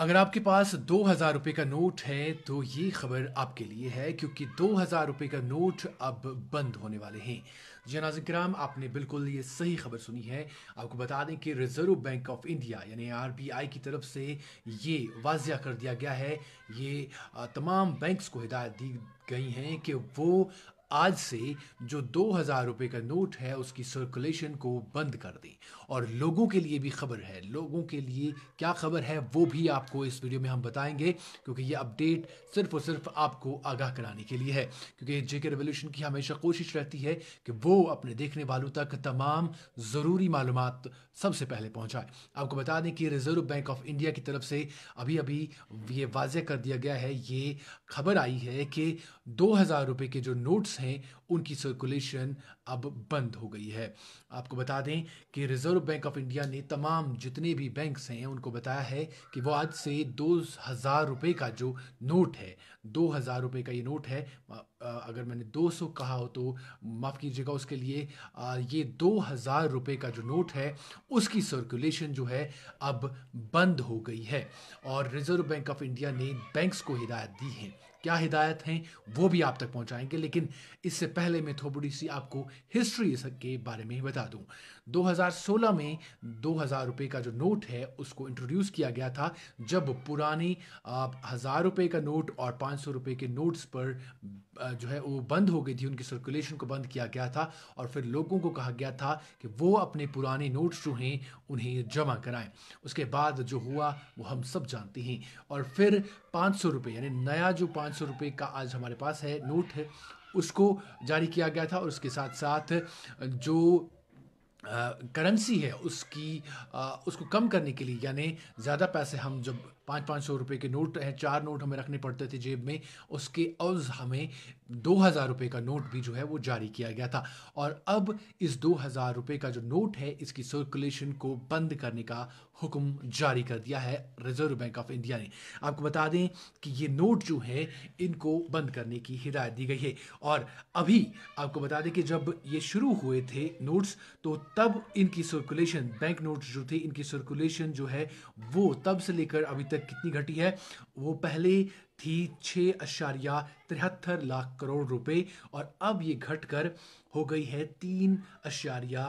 अगर आपके पास दो हज़ार रुपये का नोट है तो ये खबर आपके लिए है क्योंकि दो हज़ार रुपये का नोट अब बंद होने वाले हैं जनाज हाँ, कराम आपने बिल्कुल ये सही खबर सुनी है आपको बता दें कि रिजर्व बैंक ऑफ इंडिया यानी आरबीआई की तरफ से ये वाजिया कर दिया गया है ये तमाम बैंक्स को हिदायत दी गई हैं कि वो आज से जो दो हज़ार रुपये का नोट है उसकी सर्कुलेशन को बंद कर दें और लोगों के लिए भी खबर है लोगों के लिए क्या खबर है वो भी आपको इस वीडियो में हम बताएंगे क्योंकि ये अपडेट सिर्फ और सिर्फ आपको आगाह कराने के लिए है क्योंकि जेके रेवोल्यूशन की हमेशा कोशिश रहती है कि वो अपने देखने वालों तक तमाम ज़रूरी मालूम सबसे पहले पहुँचाए आपको बता दें कि रिजर्व बैंक ऑफ इंडिया की तरफ से अभी अभी ये वाजह कर दिया गया है ये खबर आई है कि दो हज़ार रुपये के जो नोट्स say उनकी सर्कुलेशन अब बंद हो गई है आपको बता दें कि रिजर्व बैंक ऑफ इंडिया ने तमाम जितने भी बैंक्स हैं उनको बताया है कि वो आज से दो हज़ार रुपये का जो नोट है दो हज़ार रुपये का ये नोट है अगर मैंने दो सौ कहा हो तो माफ़ कीजिएगा उसके लिए ये दो हज़ार रुपये का जो नोट है उसकी सर्कुलेशन जो है अब बंद हो गई है और रिजर्व बैंक ऑफ इंडिया ने बैंक्स को हिदायत दी है क्या हिदायत हैं वो भी आप तक पहुंचाएंगे लेकिन इससे पहले मैं थोड़ी सी आपको हिस्ट्री के बारे में बता दूं 2016 में 2000 रुपए का जो नोट है उसको इंट्रोड्यूस किया गया था जब पुरानी हज़ार रुपए का नोट और 500 रुपए के नोट्स पर जो है वो बंद हो गई थी उनकी सर्कुलेशन को बंद किया गया था और फिर लोगों को कहा गया था कि वो अपने पुराने नोट्स जो हैं उन्हें जमा कराएं उसके बाद जो हुआ वो हम सब जानते हैं और फिर पाँच सौ रुपये यानी नया जो पाँच सौ रुपये का आज हमारे पास है नोट है उसको जारी किया गया था और उसके साथ साथ जो करेंसी है उसकी आ, उसको कम करने के लिए यानी ज़्यादा पैसे हम जब पाँच पाँच सौ रुपये के नोट हैं चार नोट हमें रखने पड़ते थे जेब में उसके अवज हमें दो हज़ार रुपये का नोट भी जो है वो जारी किया गया था और अब इस दो हज़ार रुपये का जो नोट है इसकी सर्कुलेशन को बंद करने का हुक्म जारी कर दिया है रिजर्व बैंक ऑफ इंडिया ने आपको बता दें कि ये नोट जो है इनको बंद करने की हिदायत दी गई है और अभी आपको बता दें कि जब ये शुरू हुए थे नोट्स तो तब इनकी सर्कुलेशन बैंक नोट्स जो थे इनकी सर्कुलेशन जो है वो तब से लेकर अभी तक कितनी घटी है वो पहले थी छः अशारिया तिहत्तर लाख करोड़ रुपए और अब ये घटकर हो गई है तीन अशारिया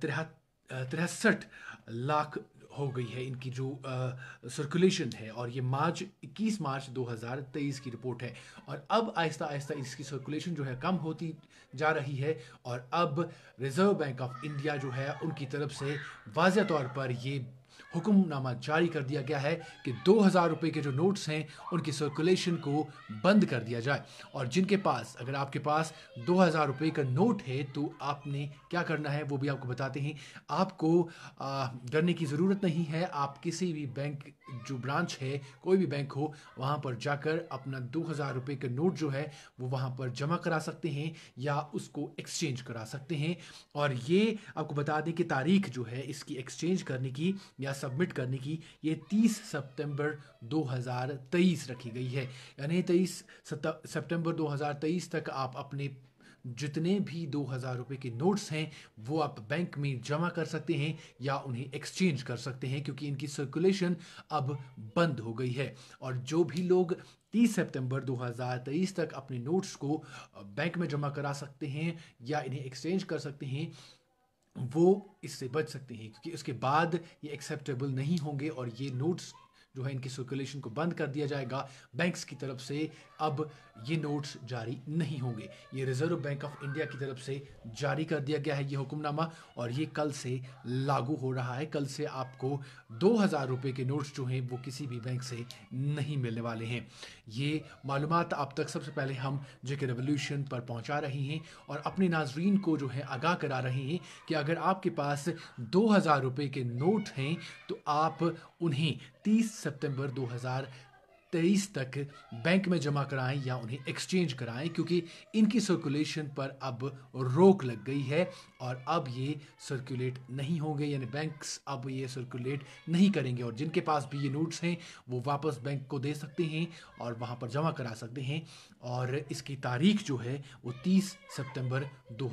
तिरहत्तर तिरसठ लाख हो गई है इनकी जो सर्कुलेशन है और ये मार्च 21 मार्च 2023 की रिपोर्ट है और अब आहिस्ता आहिस्ता इसकी सर्कुलेशन जो है कम होती जा रही है और अब रिज़र्व बैंक ऑफ इंडिया जो है उनकी तरफ से वाजह तौर पर ये हुक्मनामा जारी कर दिया गया है कि दो हज़ार रुपये के जो नोट्स हैं उनकी सर्कुलेशन को बंद कर दिया जाए और जिनके पास अगर आपके पास दो हज़ार रुपये का नोट है तो आपने क्या करना है वो भी आपको बताते हैं आपको डरने की ज़रूरत नहीं है आप किसी भी बैंक जो ब्रांच है कोई भी बैंक हो वहाँ पर जाकर अपना दो हज़ार रुपये का नोट जो है वो वहाँ पर जमा करा सकते हैं या उसको एक्सचेंज करा सकते हैं और ये आपको बता दें कि तारीख जो है इसकी एक्सचेंज करने की या सबमिट करने की ये तीस सितंबर 2023 रखी गई है यानी तेईस सितंबर 2023 तक आप अपने जितने भी दो हज़ार रुपये के नोट्स हैं वो आप बैंक में जमा कर सकते हैं या उन्हें एक्सचेंज कर सकते हैं क्योंकि इनकी सर्कुलेशन अब बंद हो गई है और जो भी लोग 30 सितंबर 2023 तक अपने नोट्स को बैंक में जमा करा सकते हैं या इन्हें एक्सचेंज कर सकते हैं वो इससे बच सकते हैं क्योंकि उसके बाद ये एक्सेप्टेबल नहीं होंगे और ये नोट्स जो है इनकी सर्कुलेशन को बंद कर दिया जाएगा बैंक्स की तरफ से अब ये नोट्स जारी नहीं होंगे ये रिजर्व बैंक ऑफ इंडिया की तरफ से जारी कर दिया गया है ये हुक्मनामा और ये कल से लागू हो रहा है कल से आपको दो हज़ार रुपये के नोट्स जो हैं वो किसी भी बैंक से नहीं मिलने वाले हैं ये मालूम आप तक सबसे पहले हम जे के रेवोल्यूशन पर पहुँचा रहे हैं और अपने नाजरीन को जो है आगाह करा रहे हैं कि अगर आपके पास दो हज़ार रुपये के नोट हैं तो आप उन्हें 30 सितंबर तेईस तक बैंक में जमा कराएं या उन्हें एक्सचेंज कराएं क्योंकि इनकी सर्कुलेशन पर अब रोक लग गई है और अब ये सर्कुलेट नहीं होंगे यानी बैंक्स अब ये सर्कुलेट नहीं करेंगे और जिनके पास भी ये नोट्स हैं वो वापस बैंक को दे सकते हैं और वहाँ पर जमा करा सकते हैं और इसकी तारीख जो है वो तीस सितम्बर दो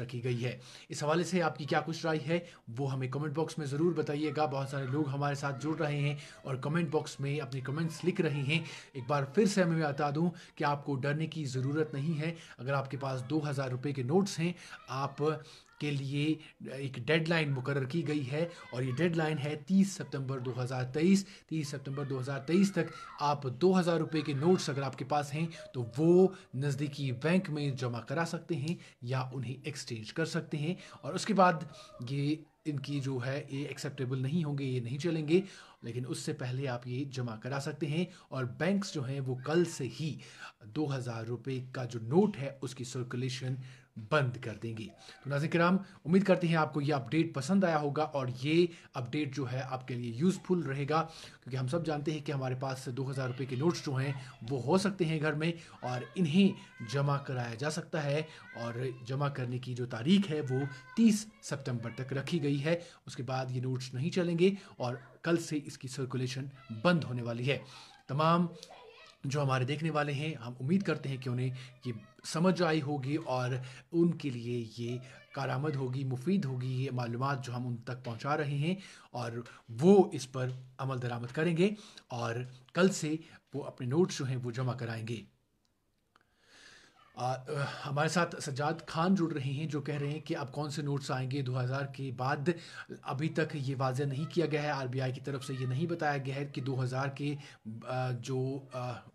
रखी गई है इस हवाले से आपकी क्या कुछ राय है वो हमें कमेंट बॉक्स में ज़रूर बताइएगा बहुत सारे लोग हमारे साथ जुड़ रहे हैं और कमेंट बॉक्स में अपने कमेंट कमेंट्स लिख रही हैं एक बार फिर से मैं बता दूं कि आपको डरने की ज़रूरत नहीं है अगर आपके पास दो हज़ार रुपये के नोट्स हैं आप के लिए एक डेडलाइन मुकर की गई है और ये डेडलाइन है 30 सितंबर 2023 30 सितंबर 2023 तक आप दो हज़ार रुपये के नोट्स अगर आपके पास हैं तो वो नज़दीकी बैंक में जमा करा सकते हैं या उन्हें एक्सचेंज कर सकते हैं और उसके बाद ये इनकी जो है ये एक्सेप्टेबल नहीं होंगे ये नहीं चलेंगे लेकिन उससे पहले आप ये जमा करा सकते हैं और बैंक्स जो हैं वो कल से ही दो हज़ार रुपये का जो नोट है उसकी सर्कुलेशन बंद कर देंगे तो नाजिक कराम उम्मीद करते हैं आपको ये अपडेट पसंद आया होगा और ये अपडेट जो है आपके लिए यूज़फुल रहेगा क्योंकि हम सब जानते हैं कि हमारे पास दो हज़ार रुपये के नोट्स जो हैं वो हो सकते हैं घर में और इन्हें जमा कराया जा सकता है और जमा करने की जो तारीख है वो तीस सितंबर तक रखी गई है उसके बाद ये नोट्स नहीं चलेंगे और कल से इसकी सर्कुलेशन बंद होने वाली है तमाम जो हमारे देखने वाले हैं हम उम्मीद करते हैं कि उन्हें ये समझ आई होगी और उनके लिए ये कारामद होगी मुफीद होगी ये मालूम जो हम उन तक पहुंचा रहे हैं और वो इस पर अमल दरामद करेंगे और कल से वो अपने नोट्स जो हैं वो जमा कराएंगे हमारे साथ सज्जाद खान जुड़ रहे हैं जो कह रहे हैं कि अब कौन से नोट्स आएंगे 2000 के बाद अभी तक ये वाजह नहीं किया गया है आरबीआई की तरफ से ये नहीं बताया गया है कि 2000 के जो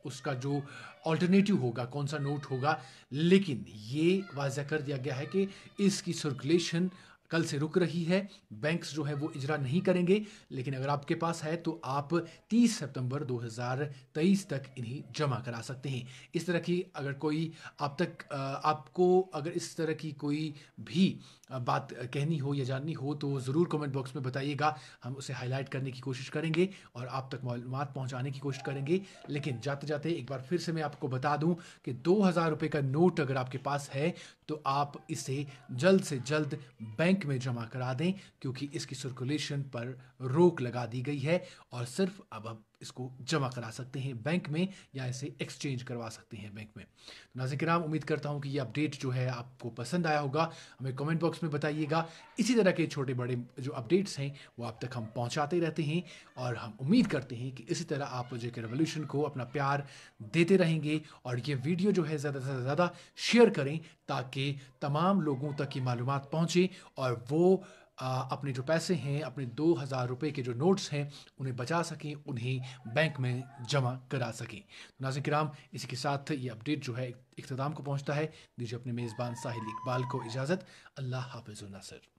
उसका जो ऑल्टरनेटिव होगा कौन सा नोट होगा लेकिन ये वाजह कर दिया गया है कि इसकी सर्कुलेशन कल से रुक रही है बैंक्स जो है वो इजरा नहीं करेंगे लेकिन अगर आपके पास है तो आप 30 सितंबर 2023 तक इन्हें जमा करा सकते हैं इस तरह की अगर कोई आप तक आपको अगर इस तरह की कोई भी बात कहनी हो या जाननी हो तो ज़रूर कमेंट बॉक्स में बताइएगा हम उसे हाईलाइट करने की कोशिश करेंगे और आप तक मालूम पहुँचाने की कोशिश करेंगे लेकिन जाते जाते एक बार फिर से मैं आपको बता दूँ कि दो हज़ार रुपये का नोट अगर आपके पास है तो आप इसे जल्द से जल्द बैंक बैंक में जमा करा दें क्योंकि इसकी सर्कुलेशन पर रोक लगा दी गई है और सिर्फ अब हम इसको जमा करा सकते हैं बैंक में या इसे एक्सचेंज करवा सकते हैं बैंक में तो नाजिक राम उम्मीद करता हूँ कि ये अपडेट जो है आपको पसंद आया होगा हमें कमेंट बॉक्स में बताइएगा इसी तरह के छोटे बड़े जो अपडेट्स हैं वो आप तक हम पहुँचाते रहते हैं और हम उम्मीद करते हैं कि इसी तरह आप जे के रेवोल्यूशन को अपना प्यार देते रहेंगे और ये वीडियो जो है ज़्यादा से ज़्यादा शेयर करें ताकि तमाम लोगों तक ये मालूम पहुँचें और वो अपने जो पैसे हैं अपने दो हज़ार रुपये के जो नोट्स हैं उन्हें बचा सकें उन्हें बैंक में जमा करा सकें तो नाजिक राम इसी के साथ ये अपडेट जो है इख्ताम को पहुँचता है दीजिए अपने मेज़बान साहिल इकबाल को इजाज़त अल्लाह हाफिज़ नसर